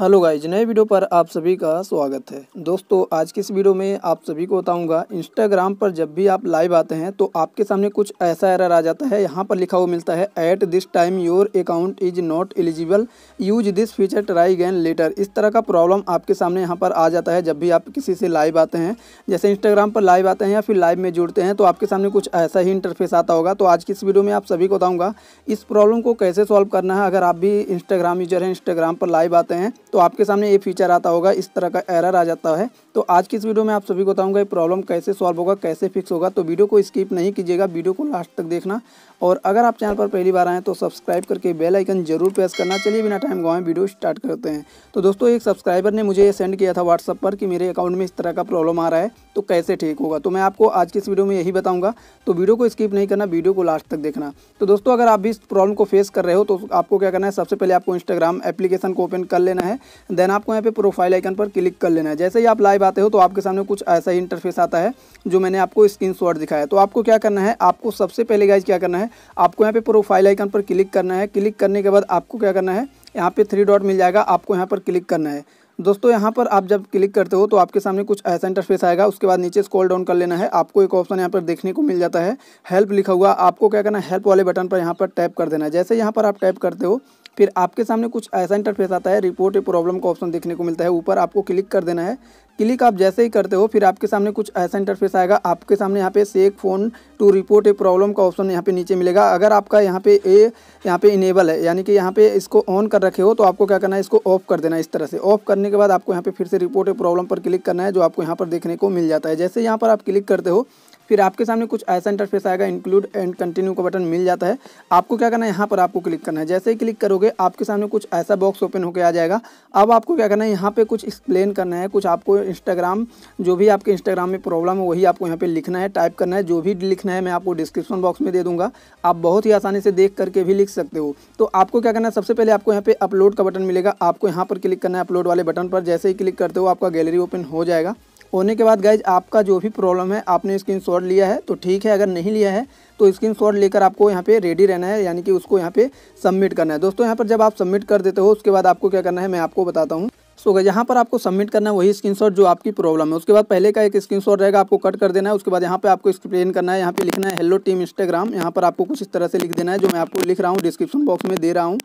hello guys नए video पर आप सभी का स्वागत है दोस्तों आज के इस वीडियो में आप सभी को बताऊंगा इंस्टाग्राम पर जब भी आप लाइव आते हैं तो आपके सामने कुछ ऐसा एरर आ जाता है यहाँ पर लिखा हुआ मिलता है at this time your account is not eligible use this feature try again later इस तरह का प्रॉब्लम आपके सामने यहाँ पर आ जाता है जब भी आप किसी से लाइव आते हैं जैसे इंस्टाग्राम पर लाइव आते हैं या फिर लाइव में जुड़ते हैं तो आपके सामने कुछ ऐसा ही इंटरफेस आता होगा तो आज की इस वीडियो में आप सभी को बताऊँगा इस प्रॉब्लम को कैसे सॉल्व करना है अगर आप भी इंस्टाग्राम यूजर हैं इंस्टाग्राम पर लाइव आते हैं तो आपके सामने ये फीचर आता होगा इस तरह का एरर आ जाता है तो आज की इस वीडियो में आप सभी को बताऊंगा ये प्रॉब्लम कैसे सॉल्व होगा कैसे फिक्स होगा तो वीडियो को स्किप नहीं कीजिएगा वीडियो को लास्ट तक देखना और अगर आप चैनल पर पहली बार आएँ तो सब्सक्राइब करके बेल आइकन जरूर प्रेस करना चलिए बिना टाइम गवाएं वीडियो स्टार्ट करते हैं तो दोस्तों एक सब्सक्राइबर ने मुझे ये सेंड किया था व्हाट्सअप पर कि मेरे अकाउंट में इस तरह का प्रॉब्लम आ रहा है तो कैसे ठीक होगा तो मैं आपको आज की इस वीडियो में यही बताऊँगा तो वीडियो को स्किप नहीं करना वीडियो को लास्ट तक देखना तो दोस्तों अगर आप भी इस प्रॉब्लम को फेस कर रहे हो तो आपको क्या करना है सबसे पहले आपको इंस्टाग्राम एप्लीकेशन को ओपन कर लेना है देन आपको यहाँ पर प्रोफाइल आइकन पर क्लिक कर लेना है जैसे ही आप लाइव आते हो तो आपके सामने कुछ ऐसा ही इंटरफेस आता है जो मैंने आपको स्क्रीन दिखाया तो आपको क्या करना है आपको सबसे पहले गाइज क्या करना है है आपको यहाँ पे प्रोफाइल आइकन पर क्लिक करना है क्लिक करने के बाद आपको क्या करना है यहाँ पे थ्री डॉट मिल जाएगा आपको यहाँ पर क्लिक करना है दोस्तों यहाँ पर आप जब क्लिक करते हो तो आपके सामने कुछ ऐसा इंटरफेस आएगा उसके बाद नीचे स्क्रॉल डाउन कर लेना है आपको एक ऑप्शन यहाँ पर देखने को मिल जाता है हेल्प लिखा हुआ आपको क्या करना है हेल्प वाले बटन पर यहाँ पर टैप कर देना है जैसे यहाँ पर आप टैप करते हो फिर आपके सामने कुछ ऐसा इंटरफेस आता है रिपोर्ट ए प्रॉब्लम का ऑप्शन देखने को मिलता है ऊपर आपको क्लिक कर देना है क्लिक आप जैसे ही करते हो फिर आपके सामने कुछ ऐसा इंटरफेस आएगा आपके सामने यहाँ पे shake phone to report a problem का ऑप्शन यहाँ पे नीचे मिलेगा अगर आपका यहाँ पे ए यहाँ पे इनेबल है यानी कि यहाँ पे इसको ऑन कर रखे हो तो आपको क्या करना है इसको ऑफ कर देना है इस तरह से ऑफ करने के बाद आपको यहाँ पे फिर से रिपोर्ट ए प्रॉब्लम पर क्लिक करना है जो आपको यहाँ पर देखने को मिल जाता है जैसे यहाँ पर आप क्लिक करते हो फिर आपके सामने कुछ ऐसा इंटरफेस आएगा इंक्लूड एंड कंटिन्यू का बटन मिल जाता है आपको क्या करना है यहाँ पर आपको क्लिक करना है जैसे ही क्लिक करोगे आपके सामने कुछ ऐसा बॉक्स ओपन होकर आ जाएगा अब आपको क्या करना है यहाँ पर कुछ एक्सप्लेन करना है कुछ आपको इंस्टाग्राम जो भी आपके इंस्टाग्राम में प्रॉब्लम है वही आपको यहाँ पर लिखना है टाइप करना है जो भी लिखना है मैं आपको डिस्क्रिप्शन बॉक्स में दे दूँगा आप बहुत ही आसानी से देख करके भी लिख सकते हो तो आपको क्या करना है सबसे पहले आपको यहाँ पे अपलोड का बटन मिलेगा आपको यहाँ पर क्लिक करना है अपलोड वाले बटन पर जैसे ही क्लिक करते हो आपका गैलरी ओपन हो जाएगा होने के बाद गाइज आपका जो भी प्रॉब्लम है आपने शॉट लिया है तो ठीक है अगर नहीं लिया है तो शॉट लेकर आपको यहाँ पे रेडी रहना है यानी कि उसको यहाँ पे सबमिट करना है दोस्तों यहाँ पर जब आप सबमिट कर देते हो उसके बाद आपको क्या करना है मैं आपको बताता हूँ सो so, यहाँ पर आपको सबमिट करना है वही शॉट जो आपकी प्रॉब्लम है उसके बाद पहले का एक शॉट रहेगा आपको कट कर देना है उसके बाद यहाँ पर आपको एक्सप्लेन करना है यहाँ पे लिखना है हेलो टीम इंस्टाग्राम यहाँ पर आपको कुछ इस तरह से लिख देना है जो मैं आपको लिख रहा हूँ डिस्क्रिप्शन बॉक्स में दे रहा हूँ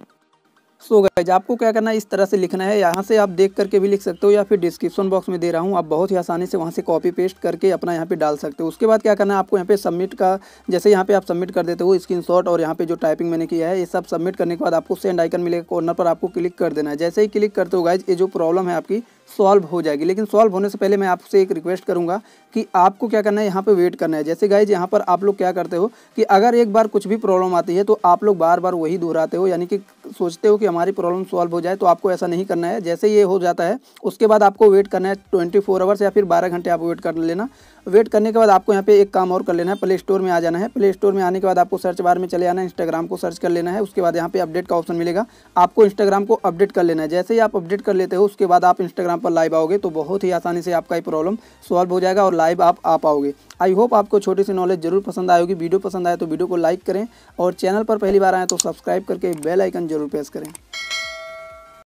सो गाइज आपको क्या करना है इस तरह से लिखना है यहाँ से आप देख करके भी लिख सकते हो या फिर डिस्क्रिप्शन बॉक्स में दे रहा हूँ आप बहुत ही आसानी से वहाँ से कॉपी पेस्ट करके अपना यहाँ पे डाल सकते हो उसके बाद क्या करना है आपको यहाँ पे सबमिट का जैसे यहाँ पे आप सबमिट कर देते हो स्क्रीन और यहाँ पे जो टाइपिंग मैंने किया है ये सब सबमिट करने के बाद आपको सेंड आइकन मिलेगा कॉर्नर पर आपको क्लिक कर देना है जैसे ही क्लिक करते हो गाइज ये जो प्रॉब्लम है आपकी सॉल्व हो जाएगी लेकिन सॉल्व होने से पहले मैं आपसे एक रिक्वेस्ट करूंगा कि आपको क्या करना है यहाँ पर वेट करना है जैसे गाइज यहाँ पर आप लोग क्या करते हो कि अगर एक बार कुछ भी प्रॉब्लम आती है तो आप लोग बार बार वही दोहराते हो यानी कि सोचते हो कि हमारी प्रॉब्लम सॉल्व हो जाए तो आपको ऐसा नहीं करना है जैसे ये हो जाता है उसके बाद आपको वेट करना है ट्वेंटी फोर आवर्स या फिर बारह घंटे आप वेट कर लेना वेट करने के बाद आपको यहाँ पे एक काम और कर लेना है प्ले स्टोर में आ जाना है प्ले स्टोर में आने के बाद आपको सर्च बार में चले आना है इंस्टाग्राम को सर्च कर लेना है उसके बाद यहाँ पे अपडेट का ऑप्शन मिलेगा आपको इंस्टाग्राम को अपडेट कर लेना है जैसे ही आप अपडेट कर लेते हो उसके बाद आप इंस्टाग्राम पर लाइव आओगे तो बहुत ही आसानी से आपका ये प्रॉब्लम सॉल्व हो जाएगा और लाइव आप आ पाओगे आई होप आपको छोटी सी नॉलेज जरूर पसंद आएगी वीडियो पसंद आए तो वीडियो को लाइक करें और चैनल पर पहली बार आए तो सब्सक्राइब करके बेल आइकन जरूर प्रेस करें